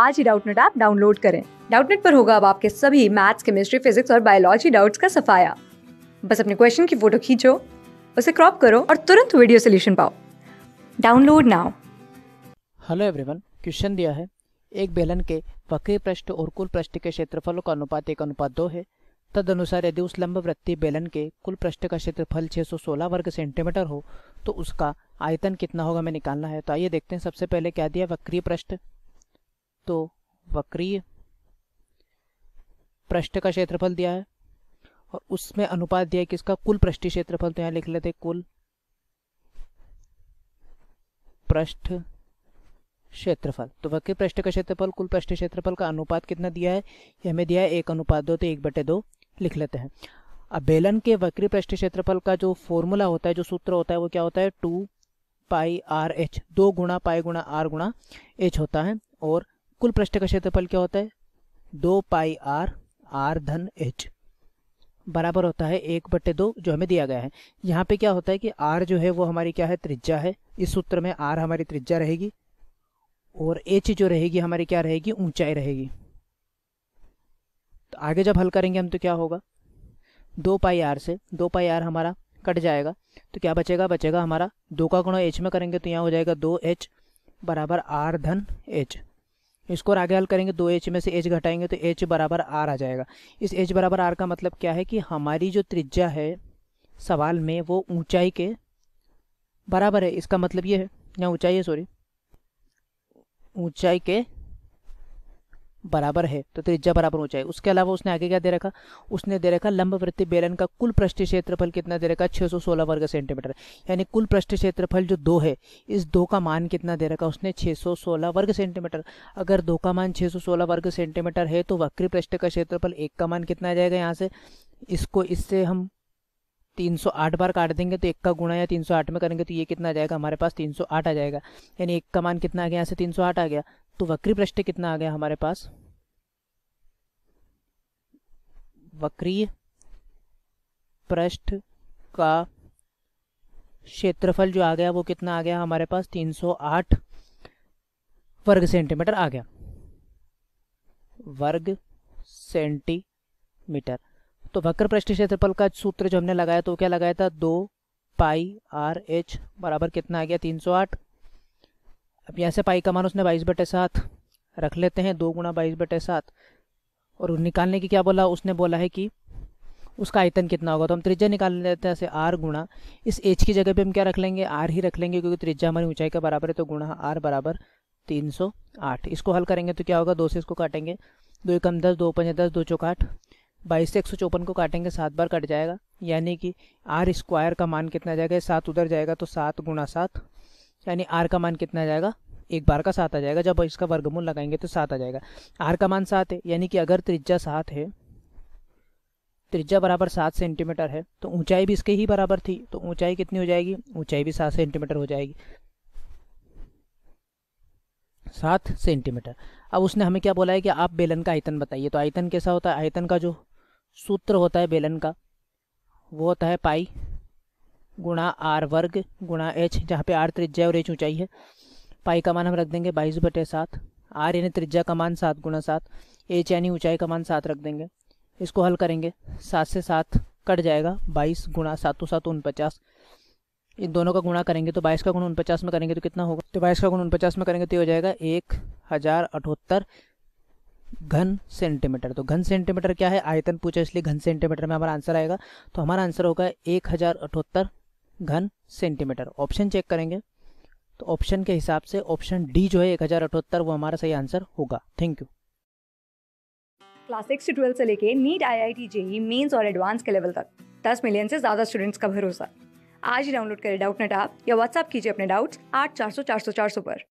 आज ही Doubtnut app download करें डाउटनेट पर होगा अब आपके सभी मैथ्स केमिस्ट्री फिजिक्स और बायोलॉजी डाउट्स का सफाया बस अपने क्वेश्चन की फोटो खींचो उसे क्रॉप करो और तुरंत वीडियो सोल्यूशन पाओ download now hello everyone question दिया है एक बेलन के वक्र पृष्ठ और कुल पृष्ठ के क्षेत्रफलों का अनुपात एक अनुपात दो है तद अनुसार यदि उस लंब वृत्ति बेलन के कुल पृष्ठ का क्षेत्रफल 616 वर्ग सेंटीमीटर हो तो उसका आयतन कितना होगा मैं निकालना है तो आइए देखते हैं सबसे पहले क्या दिया वक्रीय पृष्ठ तो वक्रीय पृष्ठ का क्षेत्रफल दिया है और उसमें अनुपात दिया है कि इसका कुल पृष्ठीय क्षेत्रफल तो यहाँ लिख लेते कुल पृष्ठ क्षेत्रफल तो वक्र पृष्ठ का क्षेत्रफल कुल पृष्ठ क्षेत्रफल का अनुपात कितना दिया है यह हमें दिया है एक अनुपात दो तो एक बटे दो लिख लेते हैं अब बेलन के वक्री पृष्ठ क्षेत्रफल का जो फॉर्मूला होता है जो सूत्र होता है वो क्या होता है टू पाई आर एच दो गुणा पाई गुणा आर गुणा एच होता है और कुल पृष्ठ का क्षेत्रफल क्या होता है दो पाई आर आर धन एच बराबर होता है एक बट्टे दो जो हमें दिया गया है यहाँ पे क्या होता है कि आर जो है वो हमारी क्या है त्रिज्या है इस सूत्र में आर हमारी त्रिज्या रहेगी और एच जो रहेगी हमारी क्या रहेगी ऊंचाई रहेगी तो आगे जब हल करेंगे हम तो क्या होगा दो पाई आर से दो पाई आर हमारा कट जाएगा तो क्या बचेगा बचेगा हमारा दो का गुणा एच में करेंगे तो यहाँ हो जाएगा दो एच बराबर आर धन एच इसको आगे हल करेंगे दो एच में से एच घटाएंगे तो एच बराबर आर आ जाएगा इस एच बराबर आर का मतलब क्या है कि हमारी जो त्रिज्या है सवाल में वो ऊंचाई के बराबर है इसका मतलब ये है या ऊंचाई है सॉरी ऊंचाई के बराबर है तो त्रिज्या बराबर ऊंचाई उसके अलावा उसने आगे क्या दे रखा उसने दे रखा लंब वृत्ति बेलन का कुल पृष्ठ क्षेत्रफल कितना दे रखा 616 वर्ग सेंटीमीटर यानी कुल पृष्ठ क्षेत्रफल जो दो है इस दो का मान कितना दे रखा उसने 616 वर्ग सेंटीमीटर अगर दो का मान 616 वर्ग सेंटीमीटर है तो वक्री पृष्ठ का क्षेत्रफल एक का मान कितना आ जाएगा यहाँ से इसको इससे हम 308 बार काट देंगे तो एक का गुणा या 308 में करेंगे तो ये कितना आ जाएगा हमारे पास 308 आ जाएगा यानी एक का मान कितना आ गया यहाँ से 308 आ गया तो पृष्ठ कितना आ गया हमारे पास वक्रीय पृष्ठ का क्षेत्रफल जो आ गया वो कितना आ गया हमारे पास 308 वर्ग सेंटीमीटर आ गया वर्ग सेंटीमीटर तो वक्र पृष्ठ क्षेत्रफल का सूत्र जो हमने लगाया तो क्या लगाया था दो पाई आर एच बराबर कितना आ गया 308 अब यहाँ से पाई का मान उसने बाईस बटे सात रख लेते हैं दो गुणा बाईस बटे सात और निकालने की क्या बोला उसने बोला है कि उसका आयतन कितना होगा तो हम त्रिज्या निकाल लेते हैं ऐसे आर गुणा इस एच की जगह पे हम क्या रख लेंगे आर ही रख लेंगे क्योंकि त्रिज्या हमारी ऊंचाई के बराबर है तो गुणा आर बराबर तीन सौ आठ इसको हल करेंगे तो क्या होगा दो से इसको काटेंगे दो एकम दस दो पंजे दस दो चौक आठ बाईस से एक सौ चौपन को काटेंगे सात बार कट जाएगा यानी कि आर स्क्वायर का मान कितना जाएगा सात उधर जाएगा तो सात गुणा सात यानी आर का मान कितना जाएगा एक बार का सात आ जाएगा जब इसका वर्गमूल लगाएंगे तो सात आ जाएगा आर का मान सात है यानी कि अगर त्रिज्या सात है त्रिज्या बराबर सात सेंटीमीटर है तो ऊंचाई भी इसके ही बराबर थी तो ऊंचाई कितनी हो जाएगी ऊंचाई भी सात सेंटीमीटर हो जाएगी सात सेंटीमीटर अब उसने हमें क्या बोला है कि आप बेलन का आयतन बताइए तो आयतन कैसा होता है आयतन का जो सूत्र होता है बेलन का वो होता है पाई गुणा आर वर्ग गुणा एच जहाँ पे आर त्रिज्या और एच ऊंचाई है पाई का मान हम रख देंगे बाईस बटे सात आर यानी त्रिज्या का मान सात गुणा सात एच यानी ऊंचाई का मान सात रख देंगे इसको हल करेंगे सात से सात कट जाएगा बाईस गुणा सातों सात उनपचास इन दोनों का गुणा करेंगे तो बाईस का गुण उनपचास में करेंगे तो कितना होगा तो बाईस का गुण उनपचास में करेंगे तो ये हो जाएगा एक हज़ार अठहत्तर घन सेंटीमीटर तो घन सेंटीमीटर क्या है आयतन पूछा इसलिए घन सेंटीमीटर में हमारा आंसर आएगा तो हमारा आंसर होगा एक हज़ार अठहत्तर घन सेंटीमीटर ऑप्शन चेक करेंगे तो ऑप्शन के हिसाब से ऑप्शन डी जो है एक हजार अठहत्तर वो हमारा सही आंसर होगा थैंक यू क्लास सिक्स से ट्वेल्थ से लेके NEET I I T JEE mains और एडवांस के लेवल तक दस मिलियन से ज्यादा स्टूडेंट्स का भरोसा आज ही डाउनलोड करें डाउट नेट आप या व्हाट्सअप कीजिए अपने डाउट्स आठ चार सौ चार सौ चार सौ पर